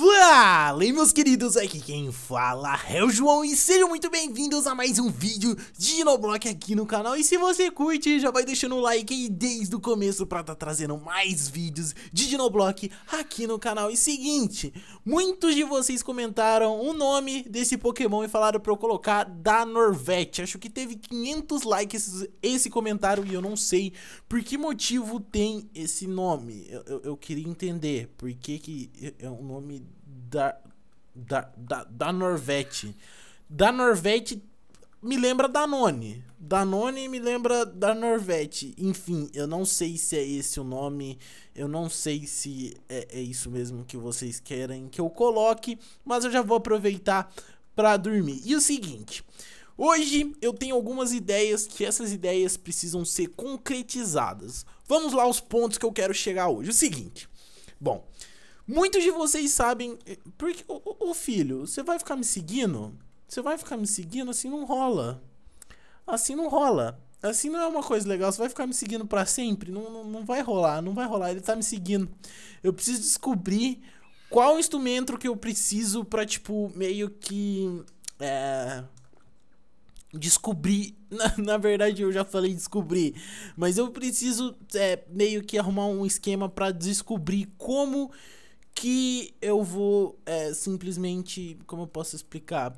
Fala, meus queridos, aqui quem fala é o João e sejam muito bem-vindos a mais um vídeo de Noblock aqui no canal E se você curte, já vai deixando o like aí desde o começo pra tá trazendo mais vídeos de Dinoblock aqui no canal E seguinte, muitos de vocês comentaram o nome desse Pokémon e falaram pra eu colocar da Norvete Acho que teve 500 likes esse comentário e eu não sei por que motivo tem esse nome Eu, eu, eu queria entender por que que é um nome da, da, da, da Norvete. Da Norvete me lembra Danone. Danone me lembra da Norvete. Enfim, eu não sei se é esse o nome, eu não sei se é, é isso mesmo que vocês querem que eu coloque, mas eu já vou aproveitar para dormir. E o seguinte, hoje eu tenho algumas ideias que essas ideias precisam ser concretizadas. Vamos lá os pontos que eu quero chegar hoje. O seguinte, bom, Muitos de vocês sabem. Eh, porque, ô, ô filho, você vai ficar me seguindo? Você vai ficar me seguindo? Assim não rola. Assim não rola. Assim não é uma coisa legal. Você vai ficar me seguindo para sempre? Não, não, não vai rolar, não vai rolar. Ele tá me seguindo. Eu preciso descobrir qual instrumento que eu preciso pra, tipo, meio que. É. Descobrir. Na, na verdade, eu já falei descobrir. Mas eu preciso é, meio que arrumar um esquema para descobrir como que eu vou é, simplesmente, como eu posso explicar,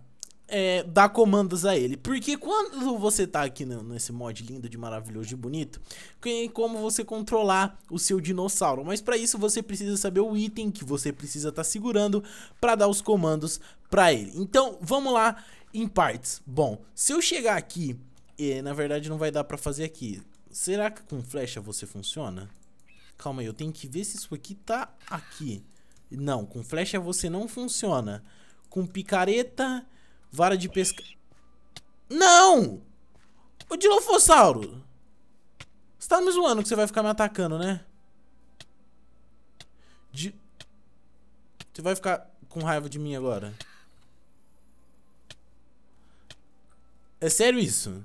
é, dar comandos a ele. Porque quando você tá aqui no, nesse mod lindo de maravilhoso e bonito, tem como você controlar o seu dinossauro. Mas para isso você precisa saber o item que você precisa estar tá segurando para dar os comandos para ele. Então vamos lá em partes. Bom, se eu chegar aqui, e, na verdade não vai dar para fazer aqui. Será que com flecha você funciona? Calma aí, eu tenho que ver se isso aqui tá aqui. Não, com flecha você não funciona. Com picareta, vara de pesca... Não! o Dilofossauro! Você tá me zoando que você vai ficar me atacando, né? De... Você vai ficar com raiva de mim agora? É sério isso?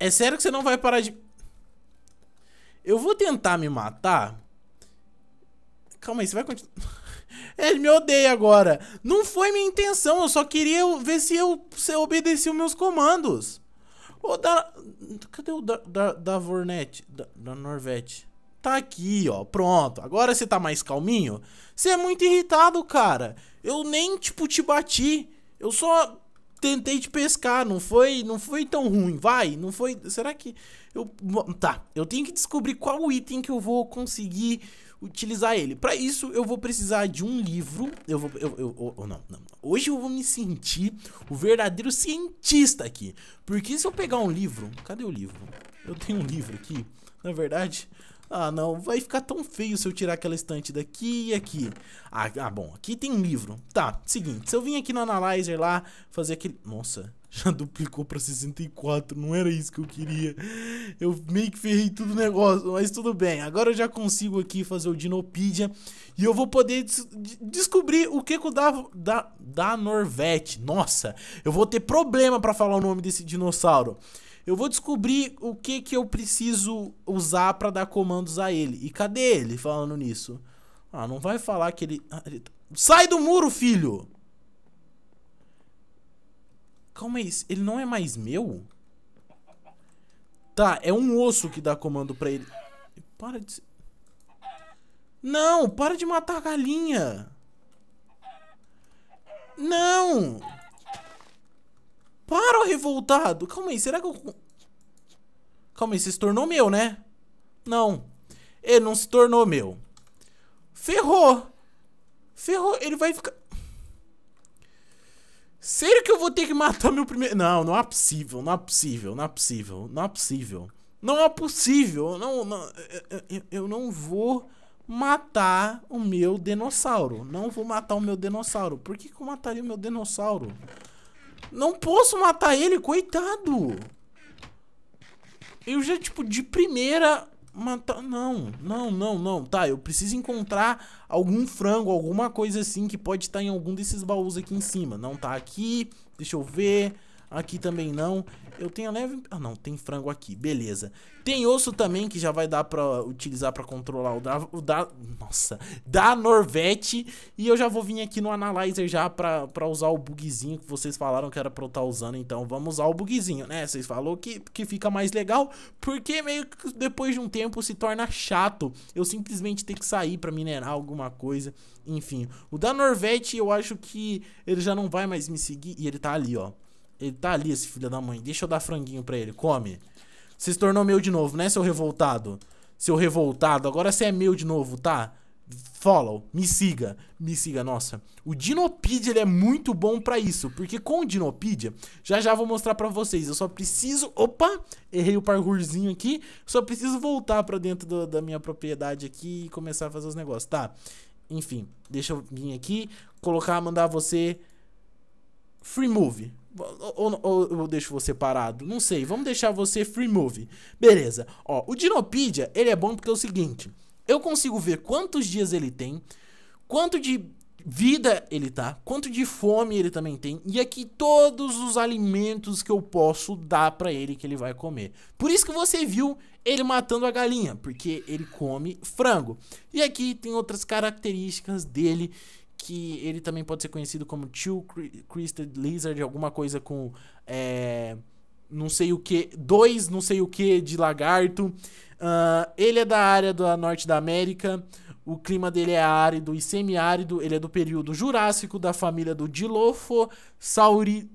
É sério que você não vai parar de... Eu vou tentar me matar... Calma aí, você vai continuar. Ele me odeia agora. Não foi minha intenção, eu só queria ver se eu, se eu obedeci os meus comandos. Ô, da... Cadê o da, da, da Vornet? Da, da Tá aqui, ó. Pronto. Agora você tá mais calminho? Você é muito irritado, cara. Eu nem, tipo, te bati. Eu só tentei te pescar, não foi, não foi tão ruim, vai, não foi, será que eu, tá, eu tenho que descobrir qual item que eu vou conseguir utilizar ele. Para isso eu vou precisar de um livro, eu vou, eu, eu, eu oh, oh, não, não, hoje eu vou me sentir o verdadeiro cientista aqui, porque se eu pegar um livro, cadê o livro? Eu tenho um livro aqui, na verdade, ah, não, vai ficar tão feio se eu tirar aquela estante daqui e aqui. Ah, ah bom, aqui tem um livro. Tá, seguinte, se eu vim aqui no Analyzer lá, fazer aquele... Nossa, já duplicou pra 64, não era isso que eu queria. Eu meio que ferrei tudo o negócio, mas tudo bem. Agora eu já consigo aqui fazer o Dinopedia e eu vou poder des descobrir o que que o da, da, da Norvete. Nossa, eu vou ter problema pra falar o nome desse dinossauro. Eu vou descobrir o que que eu preciso usar para dar comandos a ele. E cadê ele falando nisso? Ah, não vai falar que ele... Ah, ele... Tá, sai do muro, filho! Calma aí, ele não é mais meu? Tá, é um osso que dá comando pra ele. Para de... Não, para de matar a galinha! Não! Para, revoltado. Calma aí, será que eu... Calma aí, você se tornou meu, né? Não. Ele não se tornou meu. Ferrou. Ferrou. Ele vai ficar... Sério que eu vou ter que matar meu primeiro... Não, não é possível, não é possível, não é possível, não é possível. Não é possível. Não, não, eu, eu não vou matar o meu dinossauro. Não vou matar o meu dinossauro. Por que, que eu mataria o meu dinossauro? Não posso matar ele, coitado. Eu já, tipo, de primeira matar... Não, não, não, não. Tá, eu preciso encontrar algum frango, alguma coisa assim que pode estar em algum desses baús aqui em cima. Não tá aqui. Deixa eu ver. Aqui também não. Eu tenho a leve... Ah, não, tem frango aqui. Beleza. Tem osso também, que já vai dar pra utilizar pra controlar o da... O da nossa, da Norvete. E eu já vou vir aqui no Analyzer já pra, pra usar o bugzinho que vocês falaram que era pra eu estar tá usando. Então, vamos usar o bugzinho, né? Vocês falaram que, que fica mais legal, porque meio que depois de um tempo se torna chato. Eu simplesmente ter que sair pra minerar alguma coisa. Enfim, o da Norvete eu acho que ele já não vai mais me seguir. E ele tá ali, ó. Ele tá ali, esse filho da mãe. Deixa eu dar franguinho pra ele. Come. Você se tornou meu de novo, né, seu revoltado? Seu revoltado, agora você é meu de novo, tá? Follow, me siga, me siga, nossa. O Dinopedia ele é muito bom para isso, porque com o Dinopedia, já já vou mostrar para vocês. Eu só preciso, opa, errei o parkourzinho aqui, só preciso voltar para dentro do, da minha propriedade aqui e começar a fazer os negócios, tá? Enfim, deixa eu vir aqui, colocar, mandar você free move. Ou, ou, eu deixo você parado? Não sei. Vamos deixar você free move. Beleza. Ó, o Dinopedia, ele é bom porque é o seguinte. Eu consigo ver quantos dias ele tem, quanto de vida ele tá, quanto de fome ele também tem, e aqui é todos os alimentos que eu posso dar para ele que ele vai comer. Por isso que você viu ele matando a galinha, porque ele come frango. E aqui tem outras características dele que ele também pode ser conhecido como Two Crested Lizard, alguma coisa com é, não sei o que, dois não sei o que de lagarto. Uh, ele é da área do norte da América. O clima dele é árido e semiárido. Ele é do período Jurássico, da família do Dilophosauridae.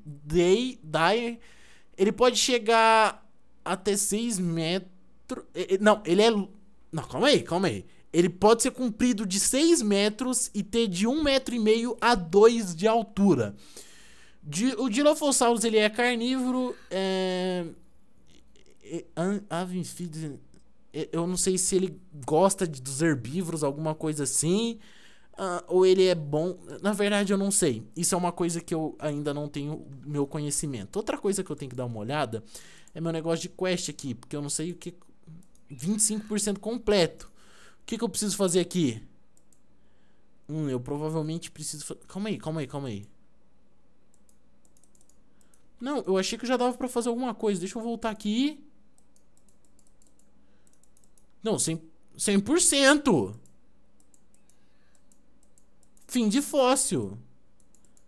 Ele pode chegar até 6 metros. Não, ele é. Não, calma aí, calma aí. Ele pode ser comprido de 6 metros e ter de 1,5 metro e meio a 2 de altura. De, o Dilophosaurus ele é carnívoro. É, eu não sei se ele gosta de, dos herbívoros, alguma coisa assim. Uh, ou ele é bom. Na verdade, eu não sei. Isso é uma coisa que eu ainda não tenho meu conhecimento. Outra coisa que eu tenho que dar uma olhada é meu negócio de quest aqui, porque eu não sei o que. 25% completo. O que, que eu preciso fazer aqui? Hum, eu provavelmente preciso... Calma aí, calma aí, calma aí. Não, eu achei que já dava pra fazer alguma coisa. Deixa eu voltar aqui. Não, 100%. 100%. Fim de fóssil.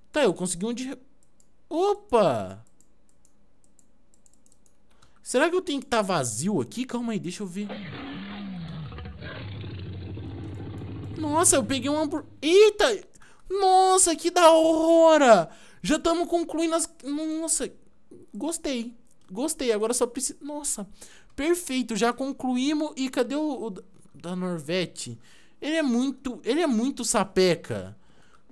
Tá, eu consegui um de... Opa! Será que eu tenho que estar tá vazio aqui? Calma aí, deixa eu ver... Nossa, eu peguei um hambúrguer. Eita! Nossa, que da hora! Já estamos concluindo as. Nossa, gostei. Gostei, agora só preciso. Nossa, perfeito, já concluímos. E cadê o, o da Norvete? Ele é muito. Ele é muito sapeca.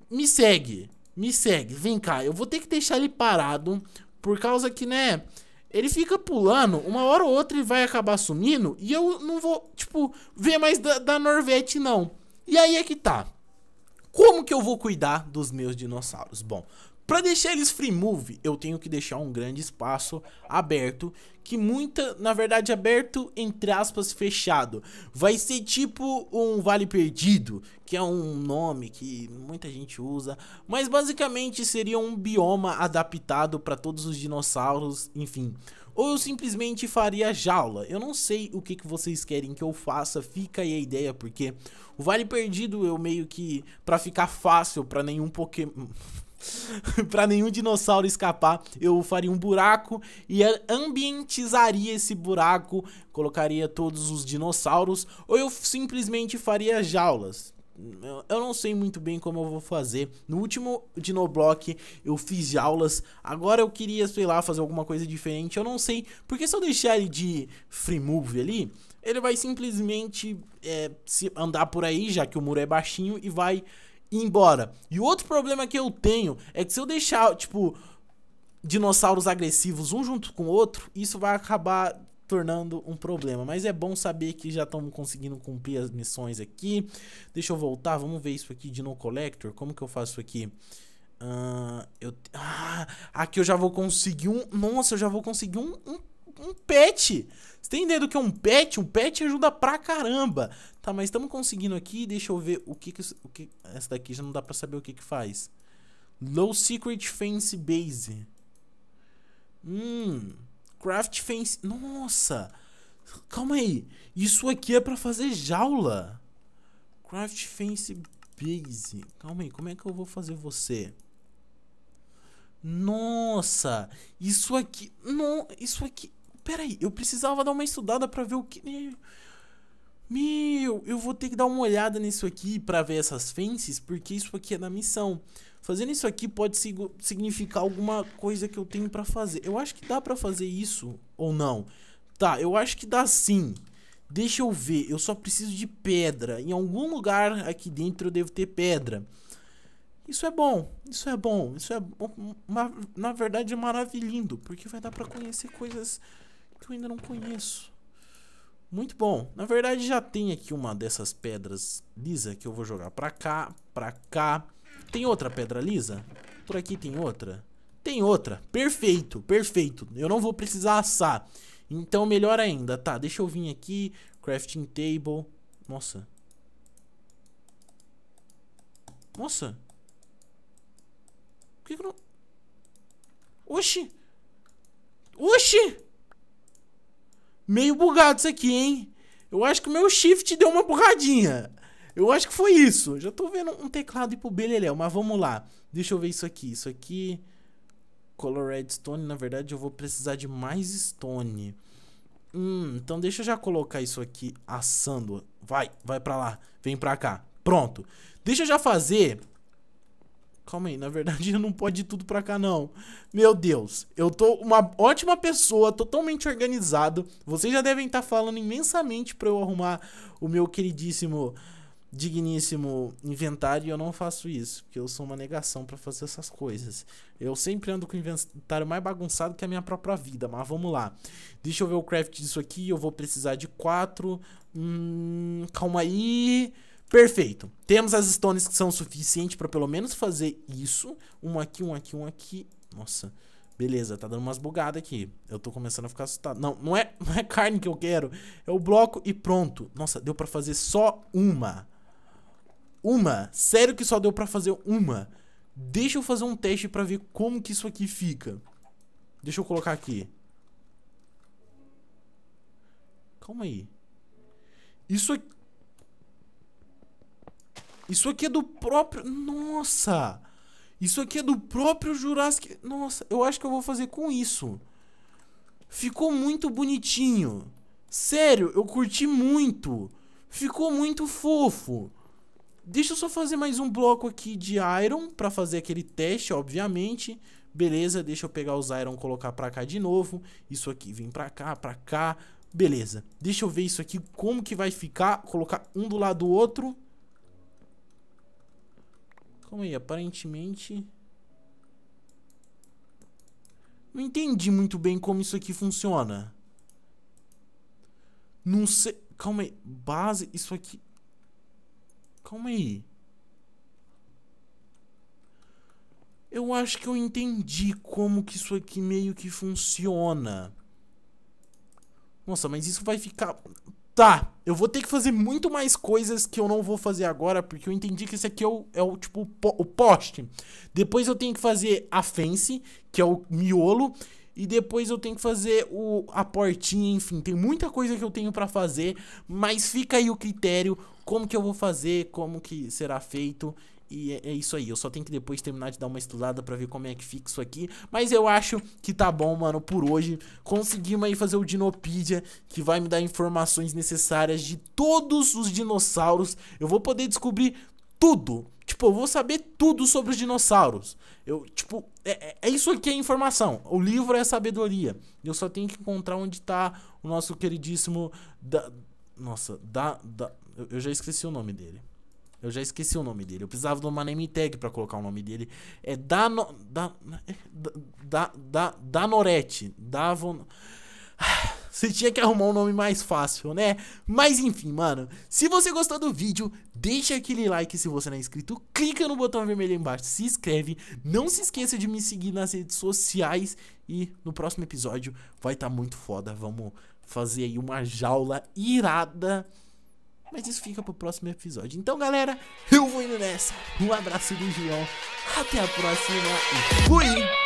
Me segue. Me segue. Vem cá. Eu vou ter que deixar ele parado. Por causa que, né? Ele fica pulando, uma hora ou outra ele vai acabar sumindo. E eu não vou, tipo, ver mais da, da Norvete, não. E aí é que tá. Como que eu vou cuidar dos meus dinossauros? Bom, para deixar eles free move, eu tenho que deixar um grande espaço aberto, que muita, na verdade, aberto entre aspas fechado. Vai ser tipo um vale perdido, que é um nome que muita gente usa, mas basicamente seria um bioma adaptado para todos os dinossauros, enfim ou eu simplesmente faria jaula. Eu não sei o que, que vocês querem que eu faça, fica aí a ideia, porque o Vale Perdido eu meio que, pra ficar fácil pra nenhum Pokémon... para nenhum dinossauro escapar, eu faria um buraco e ambientizaria esse buraco, colocaria todos os dinossauros, ou eu simplesmente faria jaulas eu não sei muito bem como eu vou fazer. No último Dinoblock eu fiz aulas, agora eu queria, sei lá, fazer alguma coisa diferente, eu não sei. Porque se eu deixar ele de free move ali, ele vai simplesmente é, se andar por aí, já que o muro é baixinho, e vai embora. E o outro problema que eu tenho é que se eu deixar, tipo, dinossauros agressivos um junto com o outro, isso vai acabar tornando um problema. Mas é bom saber que já estamos conseguindo cumprir as missões aqui. Deixa eu voltar, vamos ver isso aqui de No Collector. Como que eu faço aqui? Uh, eu, ah, aqui eu já vou conseguir um... Nossa, eu já vou conseguir um, um um pet. Você tem ideia do que é um pet? Um pet ajuda pra caramba. Tá, mas estamos conseguindo aqui. Deixa eu ver o que que... O que essa daqui já não dá pra saber o que que faz. Low Secret Fence Base. Hum... Craft fence. Nossa! Calma aí. Isso aqui é pra fazer jaula. Craft fence base. Calma aí. Como é que eu vou fazer você? Nossa! Isso aqui. Não, isso aqui. Pera aí. Eu precisava dar uma estudada pra ver o que. Meu, eu vou ter que dar uma olhada nisso aqui para ver essas fences, porque isso aqui é da missão. Fazendo isso aqui pode significar alguma coisa que eu tenho para fazer. Eu acho que dá para fazer isso ou não. Tá, eu acho que dá sim. Deixa eu ver, eu só preciso de pedra. Em algum lugar aqui dentro eu devo ter pedra. Isso é bom, isso é bom, isso é na verdade é maravilhoso, porque vai dar para conhecer coisas que eu ainda não conheço. Muito bom. Na verdade, já tem aqui uma dessas pedras lisa que eu vou jogar pra cá, pra cá. Tem outra pedra lisa? Por aqui tem outra? Tem outra. Perfeito, perfeito. Eu não vou precisar assar. Então, melhor ainda. Tá, deixa eu vir aqui. Crafting table. Nossa. Nossa. Por que, que Oxi. Oxi. Meio bugado isso aqui, hein? Eu acho que o meu shift deu uma burradinha. Eu acho que foi isso. Já tô vendo um teclado e pro beleléu, mas vamos lá. Deixa eu ver isso aqui. Isso aqui... Color redstone, na verdade eu vou precisar de mais stone. Hum, então deixa eu já colocar isso aqui assando. Vai, vai pra lá. Vem pra cá. Pronto. Deixa eu já fazer Calma aí, na verdade eu não pode ir tudo pra cá, não. Meu Deus, eu tô uma ótima pessoa, totalmente organizado. Vocês já devem estar tá falando imensamente pra eu arrumar o meu queridíssimo, digníssimo inventário. E eu não faço isso, porque eu sou uma negação pra fazer essas coisas. Eu sempre ando com o inventário mais bagunçado que a minha própria vida, mas vamos lá. Deixa eu ver o craft disso aqui, eu vou precisar de quatro. Hum, Calma aí. Perfeito. Temos as stones que são suficientes para pelo menos fazer isso. Um aqui, um aqui, um aqui. Nossa. Beleza, tá dando umas bugadas aqui. Eu tô começando a ficar assustado. Não, não é, não é carne que eu quero. É o bloco e pronto. Nossa, deu pra fazer só uma. Uma. Sério que só deu pra fazer uma. Deixa eu fazer um teste pra ver como que isso aqui fica. Deixa eu colocar aqui. Calma aí. Isso aqui... Isso aqui é do próprio. Nossa! Isso aqui é do próprio Jurassic. Nossa, eu acho que eu vou fazer com isso. Ficou muito bonitinho. Sério, eu curti muito. Ficou muito fofo. Deixa eu só fazer mais um bloco aqui de Iron para fazer aquele teste, obviamente. Beleza, deixa eu pegar os Iron colocar pra cá de novo. Isso aqui vem pra cá, pra cá. Beleza, deixa eu ver isso aqui, como que vai ficar. Colocar um do lado do outro. Calma aí, aparentemente... Não entendi muito bem como isso aqui funciona. Não sei... Calma aí. Base... Isso aqui... Calma aí. Eu acho que eu entendi como que isso aqui meio que funciona. Nossa, mas isso vai ficar tá, eu vou ter que fazer muito mais coisas que eu não vou fazer agora, porque eu entendi que esse aqui é o, é o tipo, o poste. Depois eu tenho que fazer a fence, que é o miolo, e depois eu tenho que fazer o, a portinha, enfim, tem muita coisa que eu tenho para fazer, mas fica aí o critério, como que eu vou fazer, como que será feito, e é, é, isso aí. Eu só tenho que depois terminar de dar uma estudada para ver como é que fica isso aqui. Mas eu acho que tá bom, mano, por hoje. Conseguimos aí fazer o Dinopedia, que vai me dar informações necessárias de todos os dinossauros. Eu vou poder descobrir tudo. Tipo, eu vou saber tudo sobre os dinossauros. Eu, tipo, é, é, é isso aqui é informação. O livro é sabedoria. Eu só tenho que encontrar onde tá o nosso queridíssimo. Da, nossa, da, da, eu já esqueci o nome dele. Eu já esqueci o nome dele. Eu precisava de uma name tag pra colocar o nome dele. É Dano, da, da, da, Danorete. Davon... Você tinha que arrumar um nome mais fácil, né? Mas enfim, mano. Se você gostou do vídeo, deixa aquele like se você não é inscrito. Clica no botão vermelho embaixo, se inscreve. Não se esqueça de me seguir nas redes sociais. E no próximo episódio vai estar tá muito foda. Vamos fazer aí uma jaula irada mas isso fica pro próximo episódio. Então, galera, eu vou indo nessa. Um abraço do João. Até a próxima e fui!